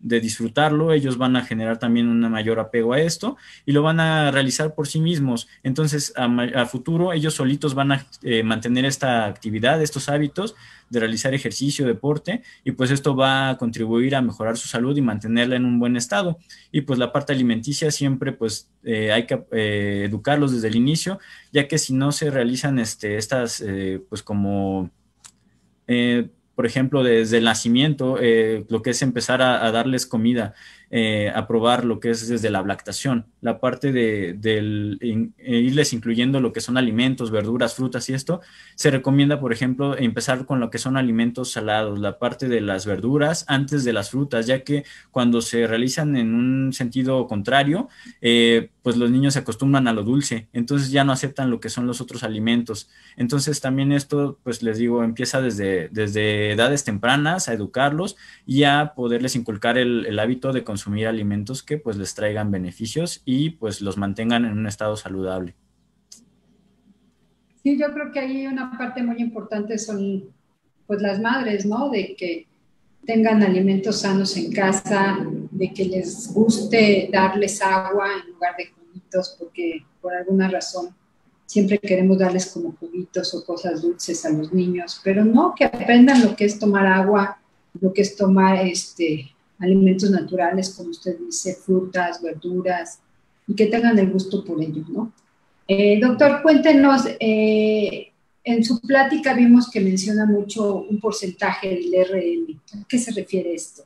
de disfrutarlo, ellos van a generar también un mayor apego a esto y lo van a realizar por sí mismos. Entonces, a, futuro, ellos solitos van a eh, mantener esta actividad, estos hábitos de realizar ejercicio, deporte, y pues esto va a contribuir a mejorar su salud y mantenerla en un buen estado. Y pues la parte alimenticia siempre pues eh, hay que eh, educarlos desde el inicio, ya que si no se realizan este, estas pues como... Eh, por ejemplo, desde el nacimiento, eh, lo que es empezar a darles comida eh, aprobar lo que es desde la lactación, la parte de, eh, irles incluyendo lo que son alimentos, verduras, frutas y esto, se recomienda, por ejemplo, empezar con lo que son alimentos salados, la parte de las verduras antes de las frutas, ya que cuando se realizan en un sentido contrario, eh, pues los niños se acostumbran a lo dulce, entonces ya no aceptan lo que son los otros alimentos. Entonces también esto, pues les digo, empieza desde, desde edades tempranas a educarlos y a poderles inculcar el, hábito de consumir alimentos que pues les traigan beneficios y pues los mantengan en un estado saludable. Sí, yo creo que ahí una parte muy importante son pues las madres, ¿no? De que tengan alimentos sanos en casa, de que les guste darles agua en lugar de juguitos, porque por alguna razón siempre queremos darles como juguitos o cosas dulces a los niños, pero no, que aprendan lo que es tomar agua, lo que es tomar este, alimentos naturales, como usted dice, frutas, verduras, y que tengan el gusto por ello, ¿no? Eh, doctor, cuéntenos, eh, en su plática vimos que menciona mucho un porcentaje del RM. ¿A qué se refiere esto?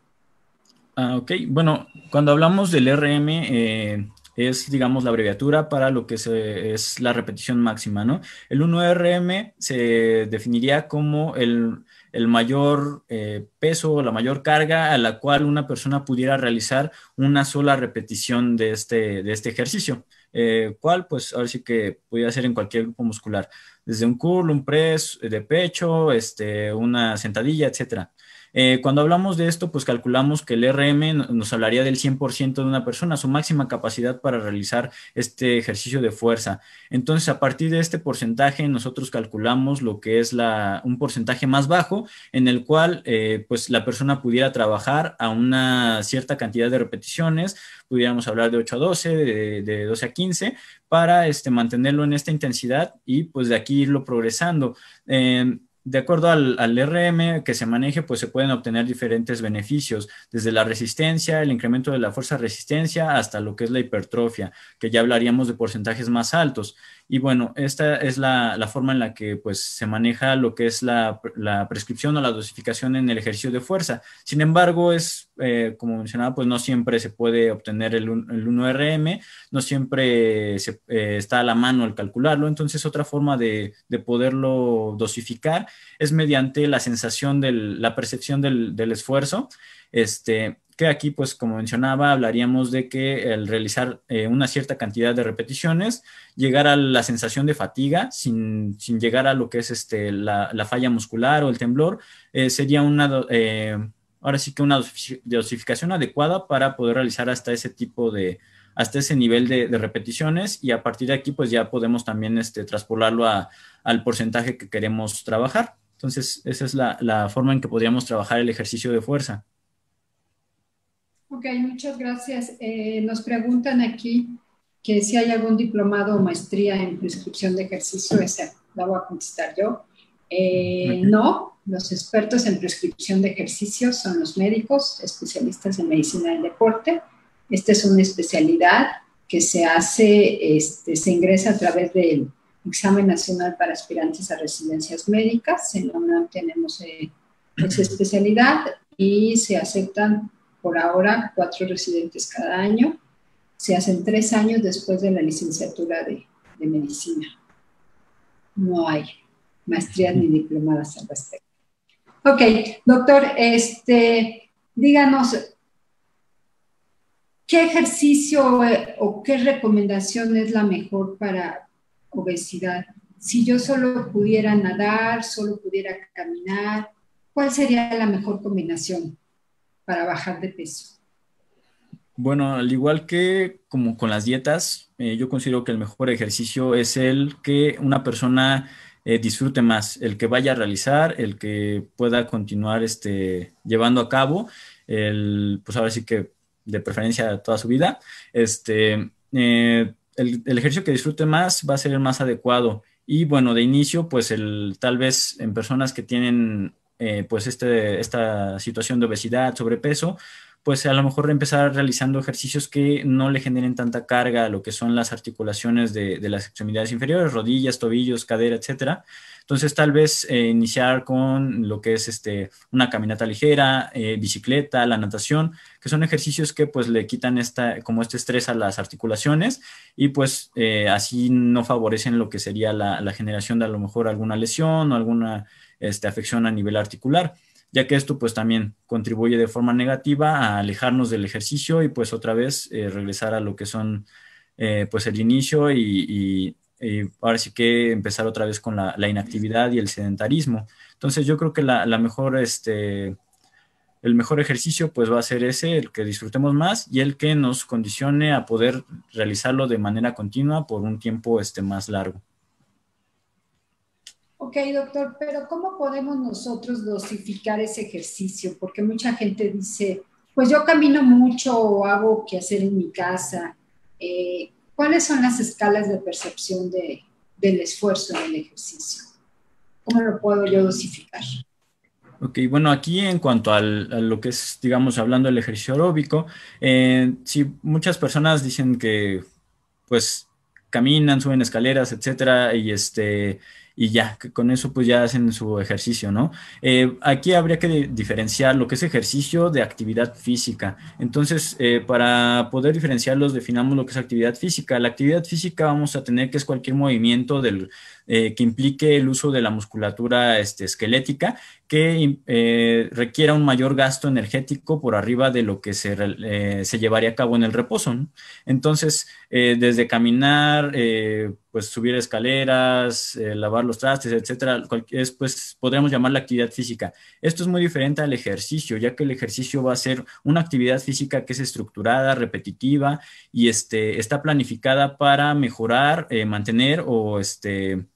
Ah, ok, bueno, cuando hablamos del RM, eh, es, digamos, la abreviatura para lo que es la repetición máxima, ¿no? El 1RM se definiría como el el mayor eh, peso o la mayor carga a la cual una persona pudiera realizar una sola repetición de este, de este ejercicio. Eh, ¿Cuál? Pues ahora sí que podría ser en cualquier grupo muscular, desde un curl, un press eh, de pecho, este, una sentadilla, etcétera. Eh, cuando hablamos de esto, pues calculamos que el RM nos hablaría del 100% de una persona, su máxima capacidad para realizar este ejercicio de fuerza. Entonces, a partir de este porcentaje, nosotros calculamos lo que es la, un porcentaje más bajo en el cual eh, pues la persona pudiera trabajar a una cierta cantidad de repeticiones, pudiéramos hablar de 8 a 12, de, 12 a 15, para este, mantenerlo en esta intensidad y pues de aquí irlo progresando. Em, de acuerdo al, RM que se maneje, pues se pueden obtener diferentes beneficios, desde la resistencia, el incremento de la fuerza resistencia, hasta lo que es la hipertrofia, que ya hablaríamos de porcentajes más altos. Y bueno, esta es la, forma en la que pues, se maneja lo que es la, prescripción o la dosificación en el ejercicio de fuerza. Sin embargo, es, eh, como mencionaba, pues no siempre se puede obtener el, el 1RM, no siempre se, eh, está a la mano al calcularlo. Entonces, otra forma de, de poderlo dosificar es mediante la sensación de la percepción del, del, esfuerzo, este, que aquí, pues como mencionaba, hablaríamos de que el realizar eh, una cierta cantidad de repeticiones, llegar a la sensación de fatiga sin, sin llegar a lo que es este, la, la falla muscular o el temblor, eh, sería una... Eh, ahora sí que una dosificación adecuada para poder realizar hasta ese tipo de, hasta ese nivel de, repeticiones y a partir de aquí pues ya podemos también este, traspolarlo al porcentaje que queremos trabajar. Entonces esa es la, forma en que podríamos trabajar el ejercicio de fuerza. Ok, muchas gracias. Eh, nos preguntan aquí que si hay algún diplomado o maestría en prescripción de ejercicio, esa la voy a contestar yo. Eh, no, los expertos en prescripción de ejercicio son los médicos, especialistas en medicina del deporte, esta es una especialidad que se hace, este, se ingresa a través del Examen Nacional para Aspirantes a Residencias Médicas. En la UNAM tenemos eh, esa especialidad y se aceptan por ahora cuatro residentes cada año. Se hacen tres años después de la licenciatura de, medicina. No hay maestrías ni diplomadas al respecto. Ok, doctor, este, díganos, ¿Qué ejercicio eh, o qué recomendación es la mejor para obesidad? Si yo solo pudiera nadar, solo pudiera caminar, ¿cuál sería la mejor combinación para bajar de peso? Bueno, al igual que como con las dietas, eh, yo considero que el mejor ejercicio es el que una persona eh, disfrute más, el que vaya a realizar, el que pueda continuar este, llevando a cabo, el, pues ahora sí que de preferencia toda su vida, este, eh, el, ejercicio que disfrute más va a ser el más adecuado. Y bueno, de inicio, pues el, tal vez en personas que tienen eh, pues este, esta situación de obesidad, sobrepeso, pues a lo mejor empezar realizando ejercicios que no le generen tanta carga a lo que son las articulaciones de, de las extremidades inferiores, rodillas, tobillos, cadera, etcétera entonces, tal vez eh, iniciar con lo que es este, una caminata ligera, eh, bicicleta, la natación, que son ejercicios que pues le quitan esta, como este estrés a las articulaciones y pues eh, así no favorecen lo que sería la, generación de a lo mejor alguna lesión o alguna este, afección a nivel articular ya que esto pues también contribuye de forma negativa a alejarnos del ejercicio y pues otra vez regresar a lo que son pues el inicio y, eh, ahora sí que empezar otra vez con la, inactividad y el sedentarismo. Entonces yo creo que la, mejor, este, el mejor ejercicio pues va a ser ese, el que disfrutemos más y el que nos condicione a poder realizarlo de manera continua por un tiempo este, más largo. Ok, doctor, pero ¿cómo podemos nosotros dosificar ese ejercicio? Porque mucha gente dice, pues yo camino mucho o hago que hacer en mi casa. Eh, ¿Cuáles son las escalas de percepción del esfuerzo del ejercicio? ¿Cómo lo puedo yo dosificar? Ok, bueno, aquí en cuanto a lo que es, digamos, hablando del ejercicio aeróbico, eh, si muchas personas dicen que, pues, caminan, suben escaleras, etcétera, y este, y ya, con eso pues ya hacen su ejercicio, ¿no? Eh, aquí habría que diferenciar lo que es ejercicio de actividad física. Entonces, eh, para poder diferenciarlos, definamos lo que es actividad física. La actividad física vamos a tener que es cualquier movimiento del, eh, que implique el uso de la musculatura este, esquelética, que eh, requiera un mayor gasto energético por arriba de lo que se, eh, llevaría a cabo en el reposo. Entonces, desde caminar, pues subir escaleras, lavar los trastes, etcétera, es, pues podríamos llamar la actividad física. Esto es muy diferente al ejercicio, ya que el ejercicio va a ser una actividad física que es estructurada, repetitiva y este, está planificada para mejorar, mantener o este,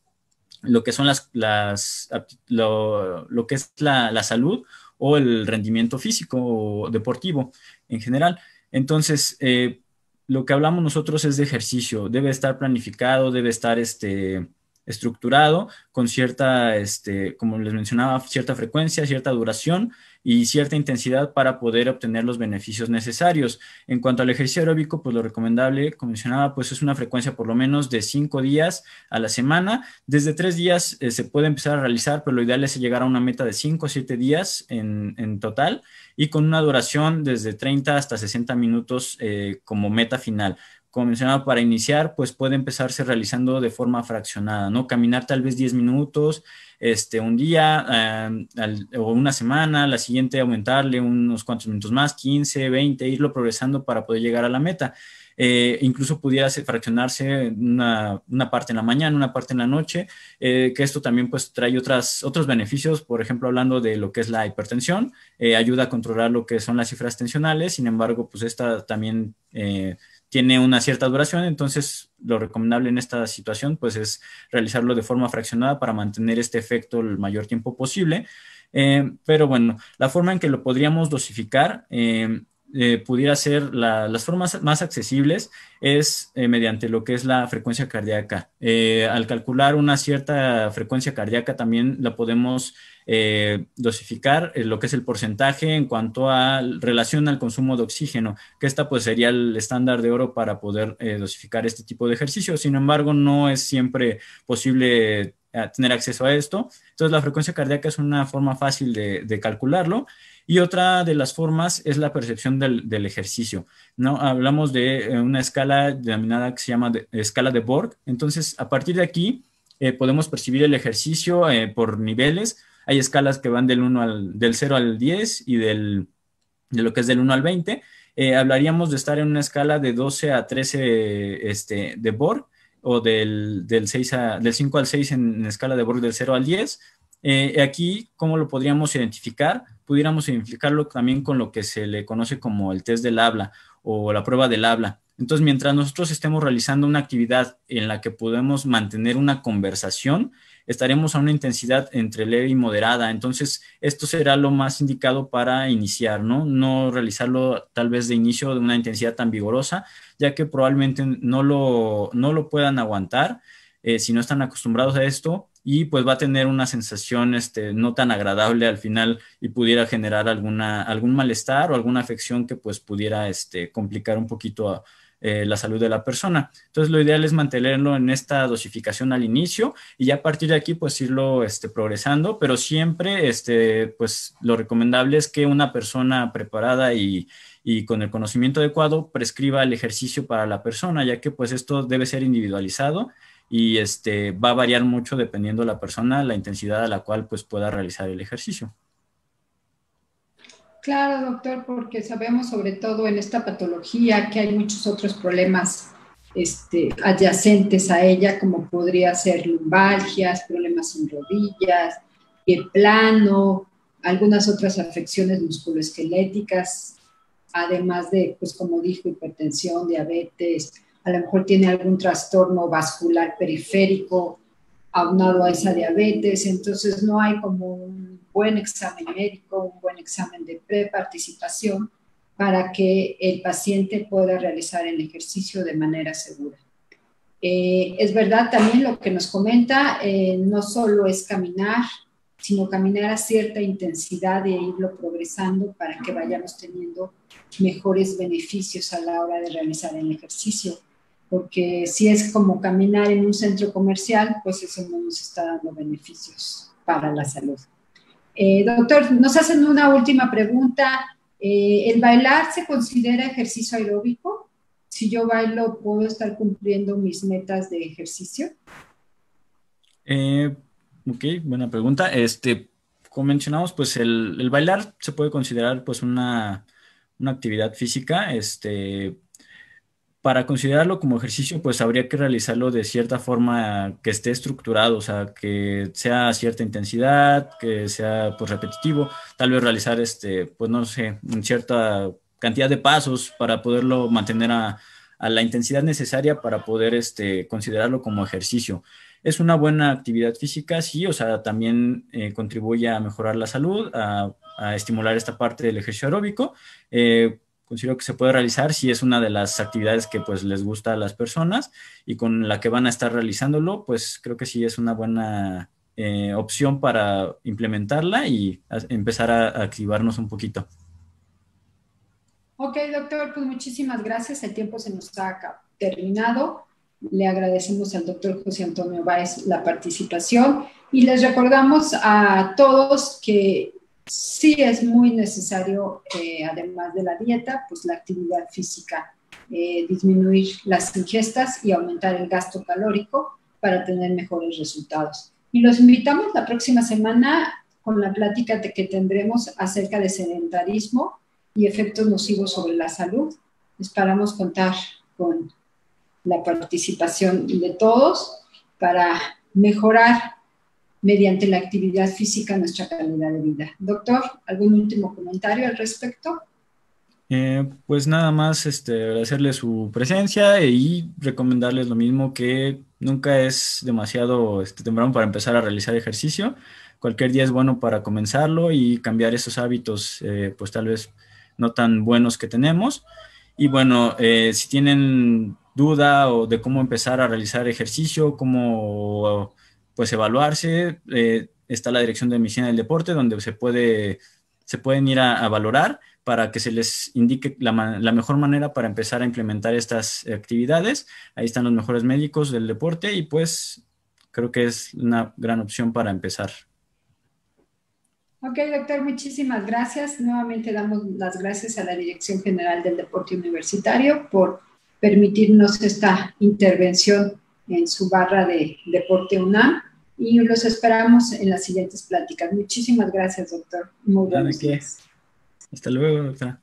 lo que son las, las lo, que es la, salud o el rendimiento físico o deportivo en general. Entonces, eh, lo que hablamos nosotros es de ejercicio, debe estar planificado, debe estar este, estructurado, con cierta, este, como les mencionaba, cierta frecuencia, cierta duración y cierta intensidad para poder obtener los beneficios necesarios. En cuanto al ejercicio aeróbico, pues lo recomendable, como mencionaba, pues es una frecuencia por lo menos de cinco días a la semana. Desde tres días eh, se puede empezar a realizar, pero lo ideal es llegar a una meta de cinco o siete días en, total y con una duración desde 30 hasta 60 minutos eh, como meta final como mencionaba, para iniciar, pues puede empezarse realizando de forma fraccionada, ¿no? Caminar tal vez 10 minutos, este, un día em, o una semana, la siguiente aumentarle unos cuantos minutos más, 15, 20, irlo progresando para poder llegar a la meta. Eh, incluso pudiera fraccionarse una, una, parte en la mañana, una parte en la noche, eh, que esto también pues trae otras, otros beneficios, por ejemplo, hablando de lo que es la hipertensión, eh, ayuda a controlar lo que son las cifras tensionales, sin embargo, pues esta también tiene una cierta duración, entonces lo recomendable en esta situación pues es realizarlo de forma fraccionada para mantener este efecto el mayor tiempo posible. Eh, pero bueno, la forma en que lo podríamos dosificar eh, eh, pudiera ser las formas más accesibles es mediante lo que es la frecuencia cardíaca. al calcular una cierta frecuencia cardíaca también la podemos eh, dosificar eh, lo que es el porcentaje en cuanto a relación al consumo de oxígeno, que esta pues sería el estándar de oro para poder eh, dosificar este tipo de ejercicio. Sin embargo, no es siempre posible tener acceso a esto. Entonces, la frecuencia cardíaca es una forma fácil de, calcularlo. Y otra de las formas es la percepción del, ejercicio. ¿no? Hablamos de una escala denominada que se llama escala de Borg. Entonces, a partir de aquí, podemos percibir el ejercicio por niveles. Hay escalas que van del, 1 0 al 10 y de lo que es del 1 al 20. Eh, hablaríamos de estar en una escala de 12 a 13 este, de Borg o del, 6 5 al 6 en, escala de Borg del 0 al 10. Eh, aquí, ¿cómo lo podríamos identificar? Pudiéramos identificarlo también con lo que se le conoce como el test del habla o la prueba del habla. Entonces, mientras nosotros estemos realizando una actividad en la que podemos mantener una conversación, estaremos a una intensidad entre leve y moderada. Entonces, esto será lo más indicado para iniciar, ¿no? No realizarlo tal vez de inicio de una intensidad tan vigorosa, ya que probablemente no lo, no lo puedan aguantar eh, si no están acostumbrados a esto y pues va a tener una sensación este, no tan agradable al final y pudiera generar alguna, algún malestar o alguna afección que pues pudiera este, complicar un poquito a, eh, la salud de la persona. Entonces, lo ideal es mantenerlo en esta dosificación al inicio y ya a partir de aquí, pues irlo este, progresando, pero siempre, este, pues lo recomendable es que una persona preparada y, y con el conocimiento adecuado prescriba el ejercicio para la persona, ya que pues esto debe ser individualizado y este, va a variar mucho dependiendo de la persona, la intensidad a la cual pues pueda realizar el ejercicio. Claro, doctor, porque sabemos sobre todo en esta patología que hay muchos otros problemas este, adyacentes a ella, como podría ser lumbalgias, problemas en rodillas, pie plano, algunas otras afecciones musculoesqueléticas, además de, pues como dijo, hipertensión, diabetes, a lo mejor tiene algún trastorno vascular periférico aunado a esa diabetes, entonces no hay como un buen examen médico, un buen examen de preparticipación para que el paciente pueda realizar el ejercicio de manera segura. Eh, es verdad también lo que nos comenta, eh, no solo es caminar, sino caminar a cierta intensidad e irlo progresando para que vayamos teniendo mejores beneficios a la hora de realizar el ejercicio. Porque si es como caminar en un centro comercial, pues eso no nos está dando beneficios para la salud. Eh, doctor, nos hacen una última pregunta. Eh, ¿El bailar se considera ejercicio aeróbico? Si yo bailo, ¿puedo estar cumpliendo mis metas de ejercicio? Eh, ok, buena pregunta. Este, como mencionamos, pues el, bailar se puede considerar pues una, actividad física. Este, para considerarlo como ejercicio, pues habría que realizarlo de cierta forma que esté estructurado, o sea, que sea a cierta intensidad, que sea pues repetitivo, tal vez realizar este, pues no sé, cierta cantidad de pasos para poderlo mantener a, la intensidad necesaria para poder este, considerarlo como ejercicio. Es una buena actividad física, sí, o sea, también eh, contribuye a mejorar la salud, a, estimular esta parte del ejercicio aeróbico. Eh, considero que se puede realizar si es una de las actividades que pues les gusta a las personas y con la que van a estar realizándolo, pues creo que sí es una buena eh, opción para implementarla y empezar a, a activarnos un poquito. Ok, doctor, pues muchísimas gracias. El tiempo se nos ha terminado. Le agradecemos al doctor José Antonio Báez la participación y les recordamos a todos que sí es muy necesario, eh, además de la dieta, pues la actividad física, eh, disminuir las ingestas y aumentar el gasto calórico para tener mejores resultados. Y los invitamos la próxima semana con la plática que tendremos acerca de sedentarismo y efectos nocivos sobre la salud. Esperamos contar con la participación de todos para mejorar mediante la actividad física nuestra calidad de vida. Doctor, ¿algún último comentario al respecto? Eh, pues nada más este, agradecerle su presencia y recomendarles lo mismo que nunca es demasiado este, temprano para empezar a realizar ejercicio. Cualquier día es bueno para comenzarlo y cambiar esos hábitos, eh, pues tal vez no tan buenos que tenemos. Y bueno, eh, si tienen duda o de cómo empezar a realizar ejercicio, cómo pues evaluarse. Eh, está la Dirección de Medicina del Deporte, donde se, puede, se pueden ir a, valorar para que se les indique la, la, mejor manera para empezar a implementar estas actividades. Ahí están los mejores médicos del deporte y pues creo que es una gran opción para empezar. Ok, doctor, muchísimas gracias. Nuevamente damos las gracias a la Dirección General del Deporte Universitario por permitirnos esta intervención en su barra de Deporte UNAM y los esperamos en las siguientes pláticas. Muchísimas gracias, doctor. Muy Hasta luego, doctora.